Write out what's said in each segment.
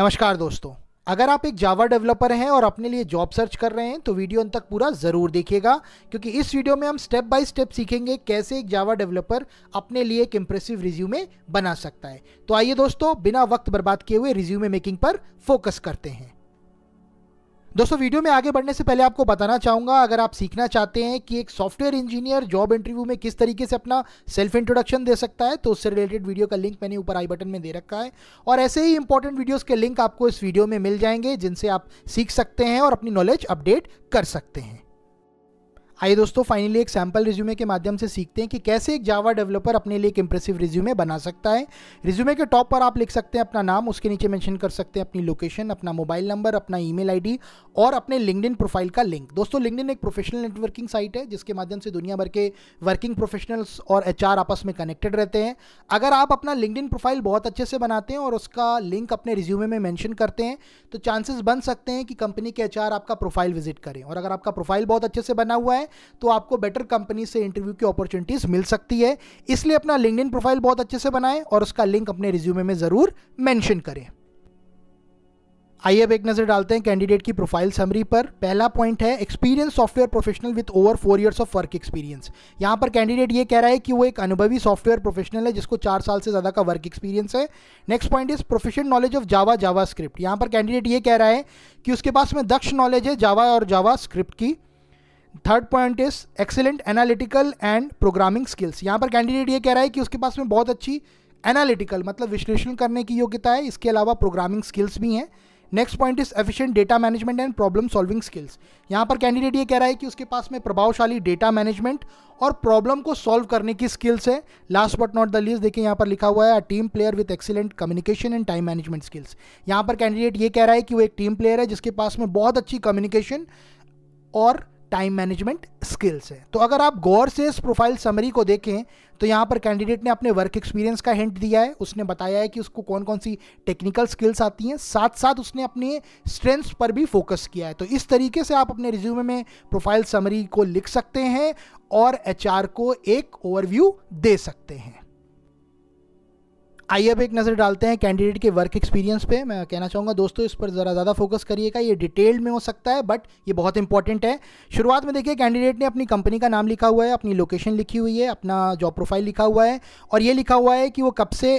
नमस्कार दोस्तों अगर आप एक जावा डेवलपर हैं और अपने लिए जॉब सर्च कर रहे हैं तो वीडियो अंत तक पूरा ज़रूर देखिएगा क्योंकि इस वीडियो में हम स्टेप बाय स्टेप सीखेंगे कैसे एक जावा डेवलपर अपने लिए एक इम्प्रेसिव रिज्यूमे बना सकता है तो आइए दोस्तों बिना वक्त बर्बाद किए हुए रिज्यूमे मेकिंग पर फोकस करते हैं दोस्तों वीडियो में आगे बढ़ने से पहले आपको बताना चाहूँगा अगर आप सीखना चाहते हैं कि एक सॉफ्टवेयर इंजीनियर जॉब इंटरव्यू में किस तरीके से अपना सेल्फ इंट्रोडक्शन दे सकता है तो उससे रिलेटेड वीडियो का लिंक मैंने ऊपर आई बटन में दे रखा है और ऐसे ही इंपॉर्टेंट वीडियोज़ के लिंक आपको इस वीडियो में मिल जाएंगे जिनसे आप सीख सकते हैं और अपनी नॉलेज अपडेट कर सकते हैं आइए दोस्तों फाइनली एक सैम्पल रिज्यूमे के माध्यम से सीखते हैं कि कैसे एक जावा डेवलपर अपने लिए एक इंप्रेसिव रिज्यूमे बना सकता है रिज्यूमे के टॉप पर आप लिख सकते हैं अपना नाम उसके नीचे मेंशन कर सकते हैं अपनी लोकेशन अपना मोबाइल नंबर अपना ईमेल आईडी और अपने लिंकडिन प्रोफाइल का लिंक दोस्तों लिंकडिन एक प्रोफेशनल नेटवर्किंग साइट है जिसके माध्यम से दुनिया भर के वर्किंग प्रोफेशनल्स और एच आपस में कनेक्टेड रहते हैं अगर आप अपना लिंकडिन प्रोफाइल बहुत अच्छे से बनाते हैं और उसका लिंक अपने रिज्यूमे में मैंशन करते हैं तो चांसेस बन सकते हैं कि कंपनी के एच आपका प्रोफाइल विजिट करें और अगर आपका प्रोफाइल बहुत अच्छे से बना हुआ है तो आपको बेटर कंपनी से इंटरव्यू की अपॉर्चुनिटीज़ मिल सकती है इसलिए अपना लिंकड प्रोफाइल बहुत अच्छे से बनाएं और उसका लिंक अपने रिज्यूमे में ज़रूर मैंशन करें आइए अब एक नज़र डालते हैं कैंडिडेट की प्रोफाइल समरी पर पहला पॉइंट है experience software professional with over four years of work experience यहां पर कैंडिडेट ये कह रहा है कि वो एक अनुभवी सॉफ्टवेयर प्रोफेशनल है जिसको चार साल से ज़्यादा का वर्क एक्सपीरियंस है next point is profession knowledge of Java Java यहां पर कैंडिडेट ये कह रहा है कि उसके पास में दक्ष नॉलेज है जावा और जावा की third point is excellent analytical and programming skills यहाँ पर कैंडिडेट ये कह रहा है कि उसके पास में बहुत अच्छी एनालिटिकल मतलब विश्लेषण करने की योग्यता है इसके अलावा प्रोग्रामिंग स्किल्स भी हैं next point is efficient data management and problem solving skills यहाँ पर कैंडिडेट ये कह रहा है कि उसके पास में प्रभावशाली डेटा मैनेजमेंट और प्रॉब्लम को सॉल्व करने की स्किल्स है last but not the least देखिए यहाँ पर लिखा हुआ है team player with excellent communication and time management skills यहाँ पर कैंडिडेट ये कह रहा है कि वो एक टीम प्लेयर है जिसके पास में बहुत अच्छी कम्युनिकेशन और टाइम मैनेजमेंट स्किल्स है तो अगर आप गौर से इस प्रोफाइल समरी को देखें तो यहाँ पर कैंडिडेट ने अपने वर्क एक्सपीरियंस का हिंट दिया है उसने बताया है कि उसको कौन कौन सी टेक्निकल स्किल्स आती हैं साथ साथ उसने अपने स्ट्रेंथ्स पर भी फोकस किया है तो इस तरीके से आप अपने रिज्यूमे में प्रोफाइल समरी को लिख सकते हैं और एच को एक ओवरव्यू दे सकते हैं आइए अब एक नज़र डालते हैं कैंडिडेट के वर्क एक्सपीरियंस पे मैं कहना चाहूँगा दोस्तों इस पर ज़रा ज़्यादा फोकस करिएगा ये डिटेल्ड में हो सकता है बट ये बहुत इंपॉर्टेंट है शुरुआत में देखिए कैंडिडेट ने अपनी कंपनी का नाम लिखा हुआ है अपनी लोकेशन लिखी हुई है अपना जॉब प्रोफाइल लिखा हुआ है और ये लिखा हुआ है कि वो कब से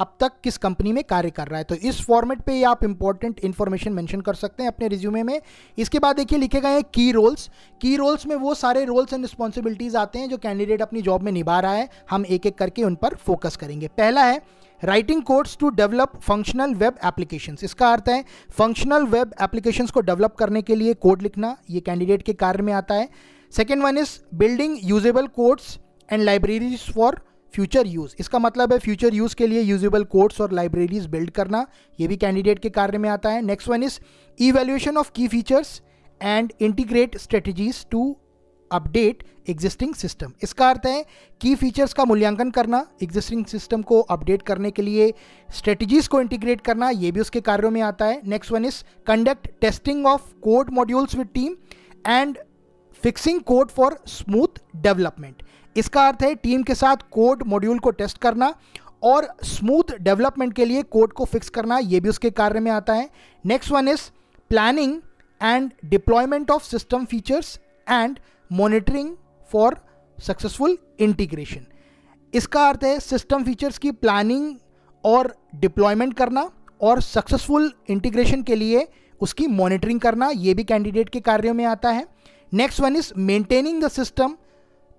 अब तक किस कंपनी में कार्य कर रहा है तो इस फॉर्मेट पे आप इंपॉर्टेंट इन्फॉर्मेशन मेंशन कर सकते हैं अपने रिज्यूमे में इसके बाद देखिए लिखे गए हैं की रोल्स की रोल्स में वो सारे रोल्स एंड रिस्पॉन्सिबिलिटीज आते हैं जो कैंडिडेट अपनी जॉब में निभा रहा है हम एक एक करके उन पर फोकस करेंगे पहला है writing course to develop functional web applications इसका अर्थ है फंक्शनल वेब एप्लीकेशंस को डेवलप करने के लिए कोड लिखना ये कैंडिडेट के कार्य में आता है second one is building usable codes and libraries for future use इसका मतलब है फ्यूचर यूज़ के लिए यूजेबल कोर्ट्स और लाइब्रेरीज बिल्ड करना ये भी कैंडिडेट के कार्य में आता है next one is evaluation of key features and integrate strategies to update existing system इसका अर्थ है की फीचर्स का मूल्यांकन करना एग्जिस्टिंग सिस्टम को अपडेट करने के लिए स्ट्रेटजीज को इंटीग्रेट करना ये भी उसके कार्यों में आता है next one is conduct testing of code modules with team and fixing code for smooth development इसका अर्थ है टीम के साथ कोड मॉड्यूल को टेस्ट करना और स्मूथ डेवलपमेंट के लिए कोड को फिक्स करना ये भी उसके कार्य में आता है next one is planning and deployment of system features and monitoring for successful integration इसका अर्थ है सिस्टम फीचर्स की प्लानिंग और डिप्लॉयमेंट करना और सक्सेसफुल इंटीग्रेशन के लिए उसकी मॉनिटरिंग करना ये भी कैंडिडेट के कार्यों में आता है Next one is maintaining the system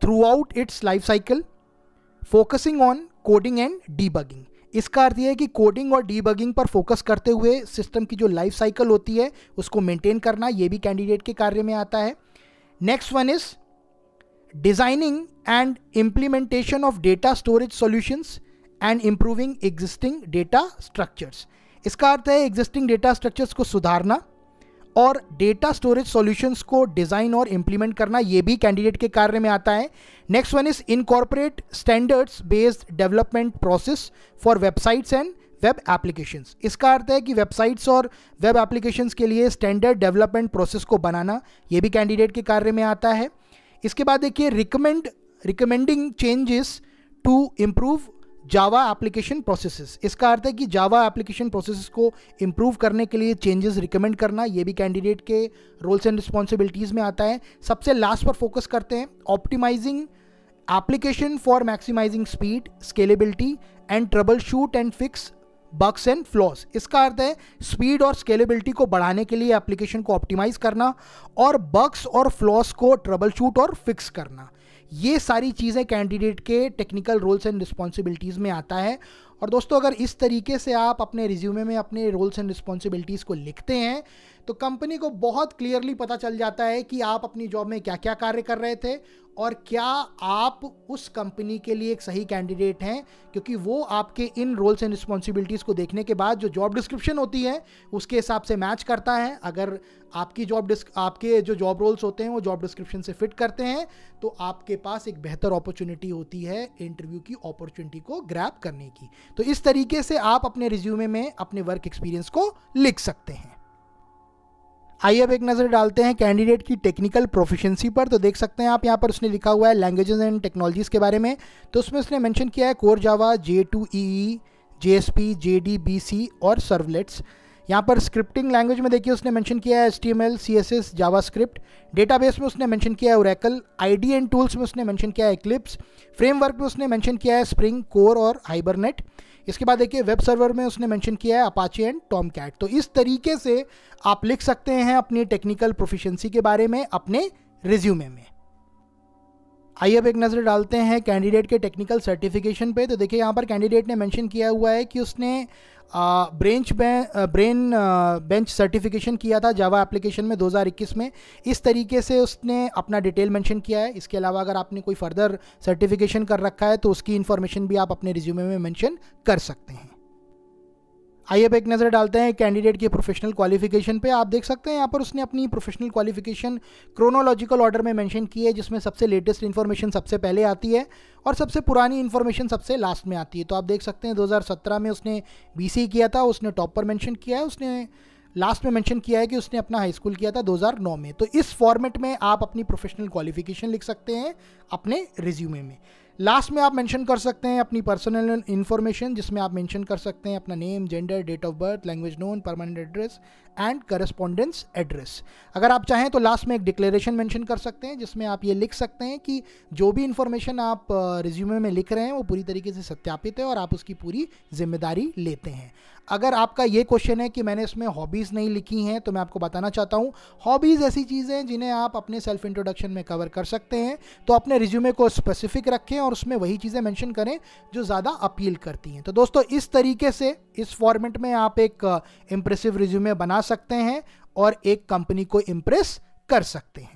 throughout its life cycle, focusing on coding and debugging. इसका अर्थ यह है कि कोडिंग और डीबगिंग पर फोकस करते हुए सिस्टम की जो लाइफ साइकिल होती है उसको मेंटेन करना ये भी कैंडिडेट के कार्य में आता है next one is designing and implementation of data storage solutions and improving existing data structures इसका अर्थ है एग्जिस्टिंग डेटा स्ट्रक्चर्स को सुधारना और डेटा स्टोरेज सॉल्यूशंस को डिज़ाइन और इंप्लीमेंट करना ये भी कैंडिडेट के कार्य में आता है next one is incorporate standards based development process for websites and web applications इसका अर्थ है कि वेबसाइट्स और वेब एप्लीकेशंस के लिए स्टैंडर्ड डेवलपमेंट प्रोसेस को बनाना ये भी कैंडिडेट के कार्य में आता है इसके बाद देखिए recommend recommending changes to improve Java application processes इसका अर्थ है कि जावा एप्लीकेशन प्रोसेसेस को इम्प्रूव करने के लिए चेंजेस रिकमेंड करना ये भी कैंडिडेट के रोल्स एंड रिस्पॉन्सिबिलिटीज़ में आता है सबसे लास्ट पर फोकस करते हैं optimizing application for maximizing speed scalability and troubleshoot and fix bugs and flaws इसका अर्थ है स्पीड और स्केलेबिलिटी को बढ़ाने के लिए एप्लीकेशन को ऑप्टिमाइज करना और बक्स और फ्लॉस को ट्रबल शूट और फिक्स करना ये सारी चीज़ें कैंडिडेट के टेक्निकल रोल्स एंड रिस्पॉन्सिबिलिटीज़ में आता है और दोस्तों अगर इस तरीके से आप अपने रिज्यूमे में अपने रोल्स एंड रिस्पॉन्सिबिलिटीज़ को लिखते हैं तो कंपनी को बहुत क्लियरली पता चल जाता है कि आप अपनी जॉब में क्या क्या कार्य कर रहे थे और क्या आप उस कंपनी के लिए एक सही कैंडिडेट हैं क्योंकि वो आपके इन रोल्स एंड रिस्पॉन्सिबिलिटीज़ को देखने के बाद जो जॉब डिस्क्रिप्शन होती है उसके हिसाब से मैच करता है अगर आपकी जॉब डिस्क आपके जो जॉब रोल्स होते हैं वो जॉब डिस्क्रिप्शन से फिट करते हैं तो आपके पास एक बेहतर अपॉर्चुनिटी होती है इंटरव्यू की अपॉर्चुनिटी को ग्रैप करने की तो इस तरीके से आप अपने रिज्यूमे में अपने वर्क एक्सपीरियंस को लिख सकते हैं आइए अब एक नज़र डालते हैं कैंडिडेट की टेक्निकल प्रोफिशिएंसी पर तो देख सकते हैं आप यहाँ पर उसने लिखा हुआ है लैंग्वेजेस एंड टेक्नोलॉजीज़ के बारे में तो उसमें उसने मेंशन किया है core Java J two E J S P J D B C और सर्वलेट्स यहाँ पर स्क्रिप्टिंग लैंग्वेज में देखिए उसने मेंशन किया है S T M L C S S JavaScript database में उसने मेंशन किया है ओरेकल डी एंड टूल्स में उसने मेंशन किया है क्लिप्स फ्रेमवर्क में उसने मैंशन किया है स्प्रिंग कोर और हाइबरनेट इसके बाद देखिए वेब सर्वर में उसने मेंशन किया है अपाचे एंड टॉम कैट तो इस तरीके से आप लिख सकते हैं अपनी टेक्निकल प्रोफिशिएंसी के बारे में अपने रिज्यूमे में आइए अब एक नज़र डालते हैं कैंडिडेट के टेक्निकल सर्टिफिकेशन पे तो देखिए यहाँ पर कैंडिडेट ने मेंशन किया हुआ है कि उसने ब्रेंच ब्रेन बेंच सर्टिफिकेशन किया था जावा एप्लीकेशन में 2021 में इस तरीके से उसने अपना डिटेल मेंशन किया है इसके अलावा अगर आपने कोई फर्दर सर्टिफिकेशन कर रखा है तो उसकी इन्फॉर्मेशन भी आप अपने रिज्यूमे में मैंशन कर सकते हैं आइए अब एक नज़र डालते हैं कैंडिडेट की प्रोफेशनल क्वालिफिकेशन पे आप देख सकते हैं यहाँ पर उसने अपनी प्रोफेशनल क्वालिफिकेशन क्रोनोलॉजिकल ऑर्डर में मेंशन की है जिसमें सबसे लेटेस्ट इन्फॉर्मेशन सबसे पहले आती है और सबसे पुरानी इन्फॉर्मेशन सबसे लास्ट में आती है तो आप देख सकते हैं दो में उसने बी किया था उसने टॉप पर मैंशन किया है उसने लास्ट में मैंशन किया है कि उसने अपना हाई स्कूल किया था दो में तो इस फॉर्मेट में आप अपनी प्रोफेशनल क्वालिफिकेशन लिख सकते हैं अपने रिज्यूमे में लास्ट में आप मेंशन कर सकते हैं अपनी पर्सनल इन्फॉर्मेशन जिसमें आप मेंशन कर सकते हैं अपना name gender date of birth language known permanent address and correspondence address अगर आप चाहें तो लास्ट में एक डिक्लेरेशन मेंशन कर सकते हैं जिसमें आप ये लिख सकते हैं कि जो भी इन्फॉर्मेशन आप रिज्यूमे में लिख रहे हैं वो पूरी तरीके से सत्यापित है और आप उसकी पूरी जिम्मेदारी लेते हैं अगर आपका ये क्वेश्चन है कि मैंने इसमें हॉबीज़ नहीं लिखी हैं तो मैं आपको बताना चाहता हूँ हॉबीज़ ऐसी चीज़ें हैं जिन्हें आप अपने सेल्फ इंट्रोडक्शन में कवर कर सकते हैं तो अपने रिज्यूमे को स्पेसिफिक रखें और उसमें वही चीज़ें मैंशन करें जो ज़्यादा अपील करती हैं तो दोस्तों इस तरीके से इस फॉर्मेट में आप एक इम्प्रेसिव रिज्यूमे बना सकते हैं और एक कंपनी को इम्प्रेस कर सकते हैं